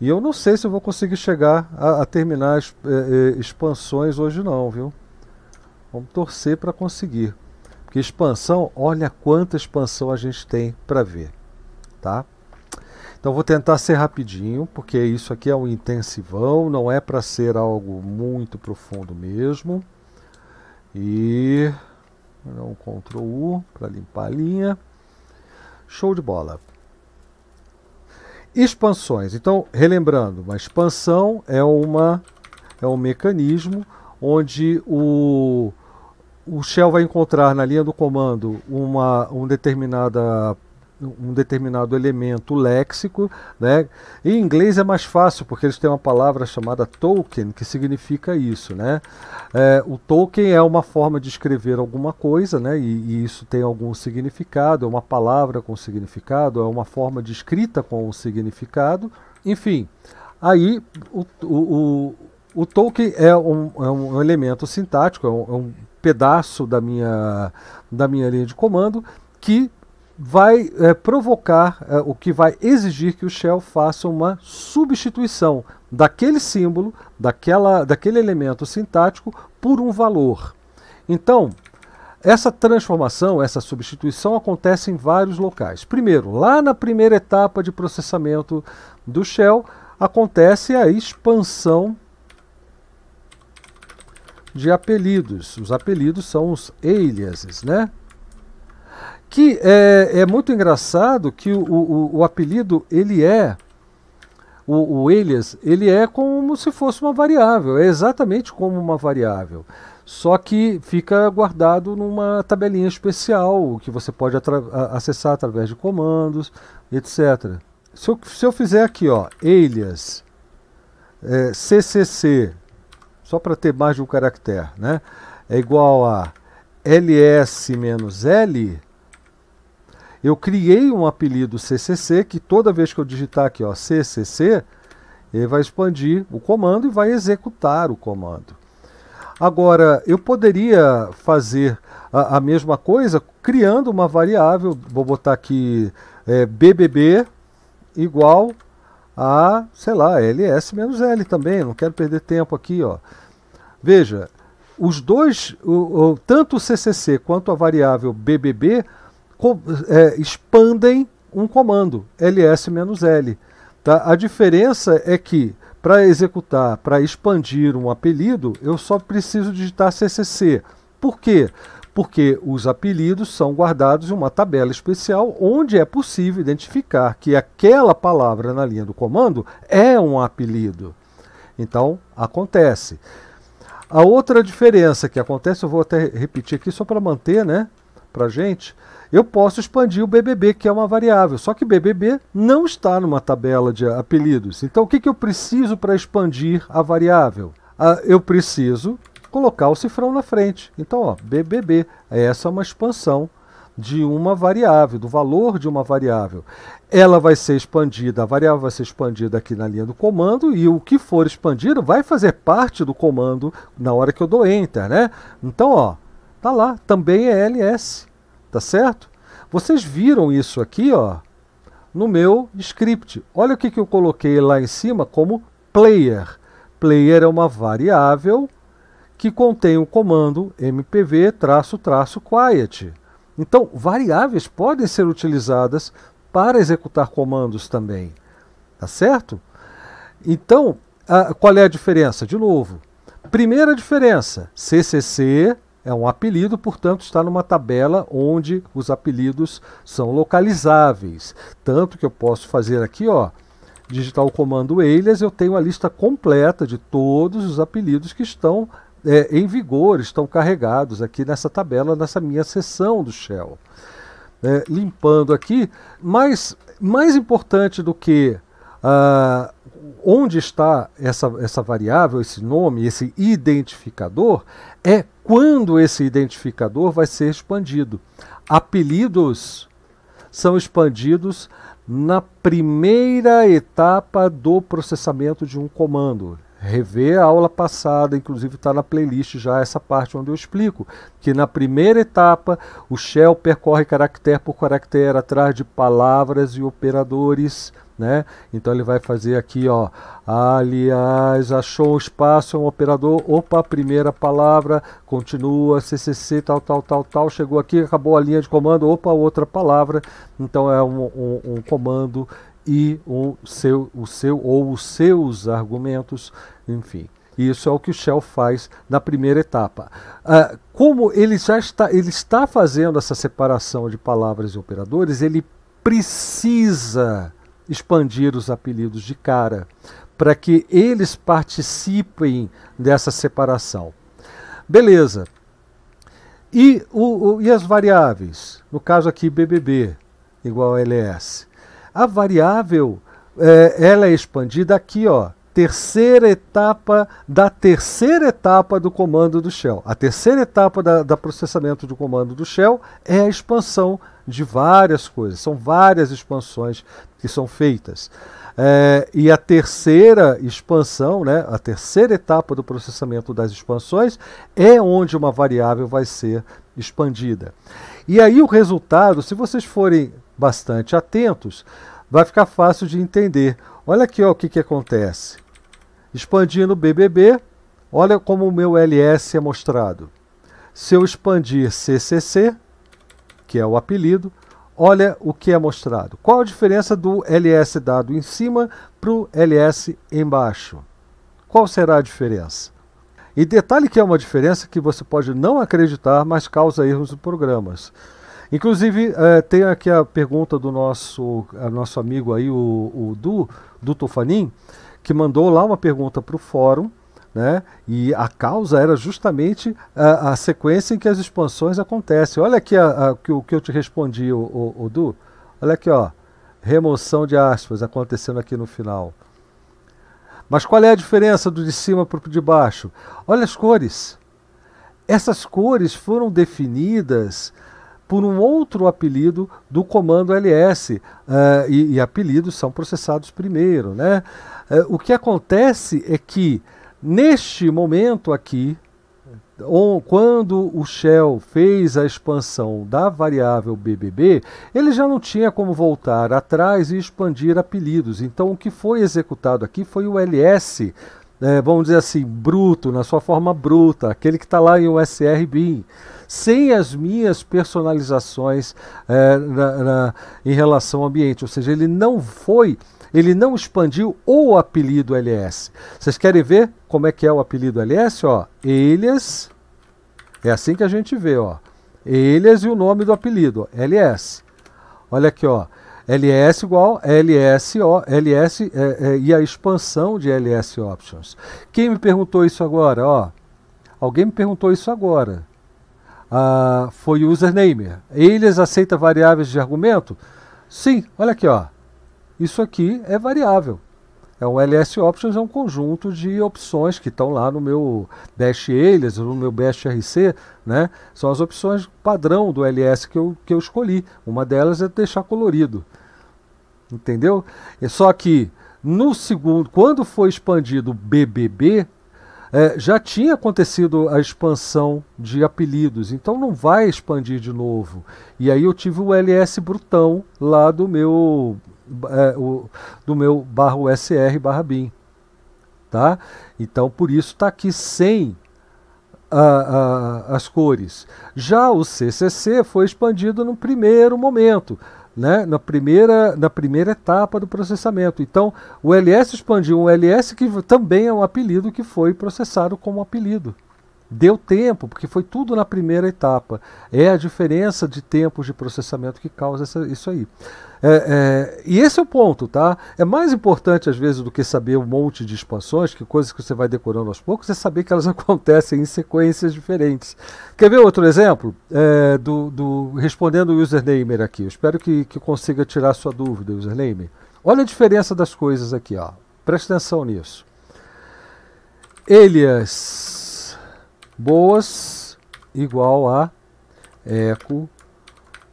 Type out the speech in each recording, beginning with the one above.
E eu não sei se vou conseguir chegar a, a terminar as é, é, expansões hoje não, viu? Vamos torcer para conseguir. Porque expansão, olha quanta expansão a gente tem para ver, tá? Então vou tentar ser rapidinho, porque isso aqui é um intensivão, não é para ser algo muito profundo mesmo. E um Ctrl U para limpar a linha. Show de bola. Expansões. Então, relembrando, uma expansão é, uma, é um mecanismo onde o, o shell vai encontrar na linha do comando uma, uma determinada um determinado elemento léxico. Né? Em inglês é mais fácil, porque eles têm uma palavra chamada token, que significa isso. Né? É, o token é uma forma de escrever alguma coisa, né? E, e, isso tem algum significado, é uma palavra com significado, é uma forma de escrita com um significado. Enfim, aí o, o, o, o token é um, é um elemento sintático, é um, é um pedaço da minha, da minha linha de comando que vai é, provocar, é, o que vai exigir que o shell faça uma substituição daquele símbolo, daquela, daquele elemento sintático, por um valor. Então, essa transformação, essa substituição acontece em vários locais. Primeiro, lá na primeira etapa de processamento do shell, acontece a expansão de apelidos. Os apelidos são os aliases, né? Que é, é muito engraçado que o, o, o apelido, ele é, o, o Elias, ele é como se fosse uma variável, é exatamente como uma variável. Só que fica guardado numa tabelinha especial, que você pode atra acessar através de comandos, etc. Se eu, se eu fizer aqui, ó, alias, é, CCC, só para ter mais de um caractere, né? É igual a ls-l, eu criei um apelido CCC que toda vez que eu digitar aqui ó, CCC, ele vai expandir o comando e vai executar o comando. Agora, eu poderia fazer a, a mesma coisa criando uma variável, vou botar aqui é, BBB igual a, sei lá, LS menos L também, não quero perder tempo aqui, ó. Veja, os dois, o, o, tanto o CCC quanto a variável BBB é, expandem um comando, ls-l. Tá? A diferença é que para executar, para expandir um apelido, eu só preciso digitar CCC. Por quê? Porque os apelidos são guardados em uma tabela especial onde é possível identificar que aquela palavra na linha do comando é um apelido. Então, acontece. A outra diferença que acontece, eu vou até repetir aqui só para manter, né, para a gente eu posso expandir o BBB, que é uma variável. Só que BBB não está numa tabela de apelidos. Então, o que, que eu preciso para expandir a variável? Ah, eu preciso colocar o cifrão na frente. Então, ó, BBB, essa é uma expansão de uma variável, do valor de uma variável. Ela vai ser expandida, a variável vai ser expandida aqui na linha do comando e o que for expandido vai fazer parte do comando na hora que eu dou enter, né? Então, ó, tá lá, também é ls tá certo? Vocês viram isso aqui, ó, no meu script. Olha o que, que eu coloquei lá em cima como player. Player é uma variável que contém o comando mpv-quiet. Então, variáveis podem ser utilizadas para executar comandos também, tá certo? Então, a, qual é a diferença? De novo, primeira diferença, CCC é um apelido, portanto, está numa tabela onde os apelidos são localizáveis. Tanto que eu posso fazer aqui, ó, digitar o comando alias, eu tenho a lista completa de todos os apelidos que estão é, em vigor, estão carregados aqui nessa tabela, nessa minha seção do Shell. É, limpando aqui, mas mais importante do que Uh, onde está essa, essa variável, esse nome, esse identificador, é quando esse identificador vai ser expandido. Apelidos são expandidos na primeira etapa do processamento de um comando. Rever a aula passada, inclusive está na playlist já essa parte onde eu explico que na primeira etapa o shell percorre caractere por caractere atrás de palavras e operadores né? Então ele vai fazer aqui, ó. Aliás, achou um espaço, é um operador. Opa, primeira palavra, continua, CCC, tal, tal, tal, tal. Chegou aqui, acabou a linha de comando. Opa, outra palavra. Então é um, um, um comando e o seu, o seu ou os seus argumentos, enfim. Isso é o que o Shell faz na primeira etapa. Uh, como ele já está, ele está fazendo essa separação de palavras e operadores, ele precisa expandir os apelidos de cara, para que eles participem dessa separação. Beleza. E, o, o, e as variáveis? No caso aqui, BBB igual a LS. A variável é, ela é expandida aqui, ó, terceira etapa da terceira etapa do comando do shell. A terceira etapa da, processamento do comando do shell é a expansão de várias coisas, são várias expansões que são feitas. É, e a terceira expansão, né, a terceira etapa do processamento das expansões, é onde uma variável vai ser expandida. E aí o resultado, se vocês forem bastante atentos, vai ficar fácil de entender. Olha aqui ó, o que, que acontece. Expandindo o BBB, olha como o meu LS é mostrado. Se eu expandir CCC, que é o apelido, olha o que é mostrado. Qual a diferença do ls dado em cima para o ls embaixo? Qual será a diferença? E detalhe que é uma diferença que você pode não acreditar, mas causa erros em programas. Inclusive, eh, tem aqui a pergunta do nosso, nosso amigo aí, o, o Du, do Tofanin, que mandou lá uma pergunta para o fórum, né? E a causa era justamente a, a, sequência em que as expansões acontecem. Olha aqui a, a, que, o que eu te respondi, o, o, o, Du. Olha aqui, ó. remoção de aspas acontecendo aqui no final. Mas qual é a diferença do de cima para o de baixo? Olha as cores. Essas cores foram definidas por um outro apelido do comando LS. Uh, eh, e, e, apelidos são processados primeiro. Né? Uh, o que acontece é que Neste momento aqui, quando o Shell fez a expansão da variável BBB, ele já não tinha como voltar atrás e expandir apelidos. Então, o que foi executado aqui foi o LS, é, né, vamos dizer assim, bruto, na sua forma bruta, aquele que está lá em USRBIN, sem as minhas personalizações é, na, na, em relação ao ambiente. Ou seja, ele não foi, ele não expandiu o apelido LS. Vocês querem ver? como é que é o apelido LS, ó, Elias, é assim que a gente vê, ó, Elias e o nome do apelido, LS. Olha aqui, ó, LS igual ó, LS é, é, e a expansão de LS Options. Quem me perguntou isso agora? Ó, alguém me perguntou isso agora. Ah, foi o username. Eles aceita variáveis de argumento? Sim, olha aqui, ó. Isso aqui é variável. É um LS Options é um conjunto de opções que estão lá no meu Bash Alias, no meu Bash RC, né? São as opções padrão do LS que eu, que eu escolhi. Uma delas é deixar colorido. Entendeu? É só que no segundo, quando foi expandido o BBB, é, já tinha acontecido a expansão de apelidos, então não vai expandir de novo. E aí eu tive o LS Brutão lá do meu é, o, do meu barra USR barra BIM. Tá? Então por isso está aqui sem a, a, as cores. Já o CCC foi expandido no primeiro momento, né? na, primeira, na primeira etapa do processamento. Então o LS expandiu um LS que também é um apelido que foi processado como apelido. Deu tempo, porque foi tudo na primeira etapa. É a diferença de tempos de processamento que causa essa, isso aí. É, é, e esse é o ponto, tá? É mais importante, às vezes, do que saber um monte de expansões, que coisas que você vai decorando aos poucos, é saber que elas acontecem em sequências diferentes. Quer ver outro exemplo? É, do, do, respondendo o username aqui. Eu espero que, que consiga tirar sua dúvida, username. Olha a diferença das coisas aqui, ó. Presta atenção nisso. Elias boas igual a eco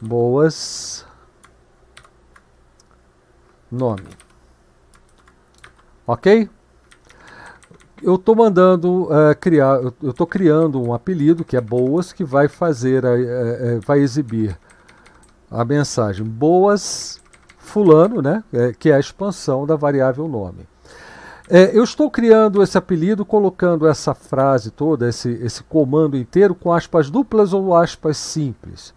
boas nome. Ok? Eu estou mandando uh, criar, eu estou criando um apelido que é Boas, que vai fazer, a, a, a, vai exibir a mensagem Boas Fulano, né? É, que é a expansão da variável nome. É, eu estou criando esse apelido colocando essa frase toda, esse, esse comando inteiro com aspas duplas ou aspas simples.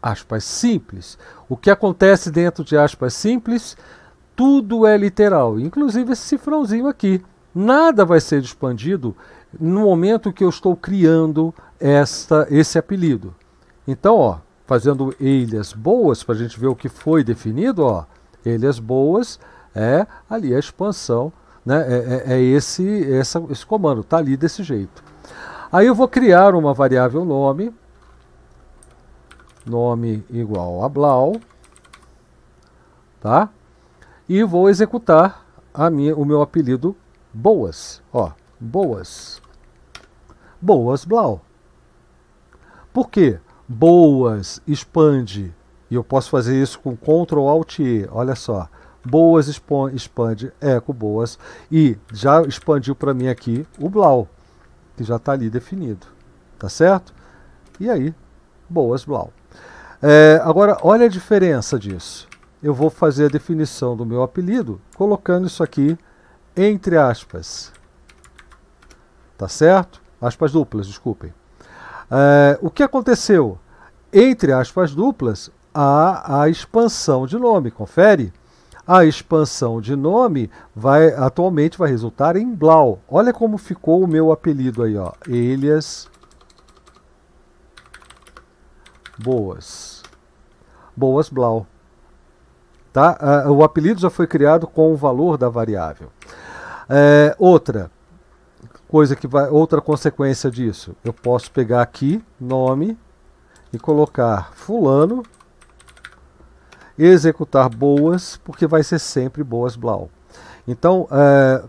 Aspas simples. O que acontece dentro de aspas simples? tudo é literal, inclusive esse cifrãozinho aqui. Nada vai ser expandido no momento que eu estou criando esta, esse apelido. Então, ó, fazendo ilhas boas, para a gente ver o que foi definido, ó, ilhas boas é ali a expansão, né? é, é, é esse, essa, esse comando, está ali desse jeito. Aí eu vou criar uma variável nome, nome igual a blau, tá? e vou executar a minha, o meu apelido Boas. Ó, Boas. Boas Blau. Por quê? Boas expande. E eu posso fazer isso com Ctrl Alt E. Olha só. Boas expande eco boas e já expandiu para mim aqui o blau, que já está ali definido. Tá certo? E aí, boas blau. É, agora, olha a diferença disso eu vou fazer a definição do meu apelido colocando isso aqui entre aspas. Tá certo? Aspas duplas, desculpem. É, o que aconteceu? Entre aspas duplas, há a expansão de nome. Confere? A expansão de nome vai atualmente vai resultar em Blau. Olha como ficou o meu apelido aí, ó. Elias Boas. Boas Blau. Tá? Ah, o apelido já foi criado com o valor da variável. É, outra coisa que vai, outra consequência disso, eu posso pegar aqui nome e colocar fulano, executar boas, porque vai ser sempre boas blau. Então é,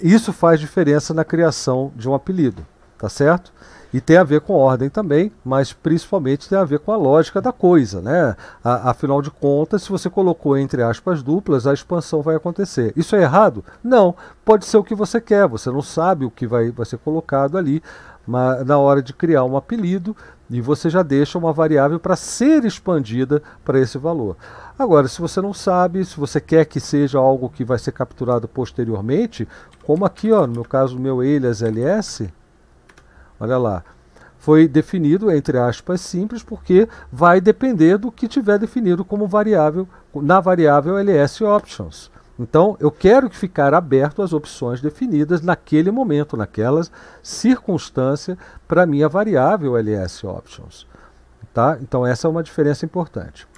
isso faz diferença na criação de um apelido, tá certo? E tem a ver com ordem também, mas principalmente tem a ver com a lógica da coisa, né? A, afinal de contas, se você colocou entre aspas duplas, a expansão vai acontecer. Isso é errado? Não. Pode ser o que você quer, você não sabe o que vai, vai ser colocado ali mas, na hora de criar um apelido e você já deixa uma variável para ser expandida para esse valor. Agora, se você não sabe, se você quer que seja algo que vai ser capturado posteriormente, como aqui, ó, no meu caso, o meu alias ls, Olha lá. Foi definido, entre aspas, simples, porque vai depender do que tiver definido como variável na variável ls options. Então, eu quero que ficar aberto às opções definidas naquele momento, naquelas circunstância, para minha variável ls options. Tá? Então, essa é uma diferença importante.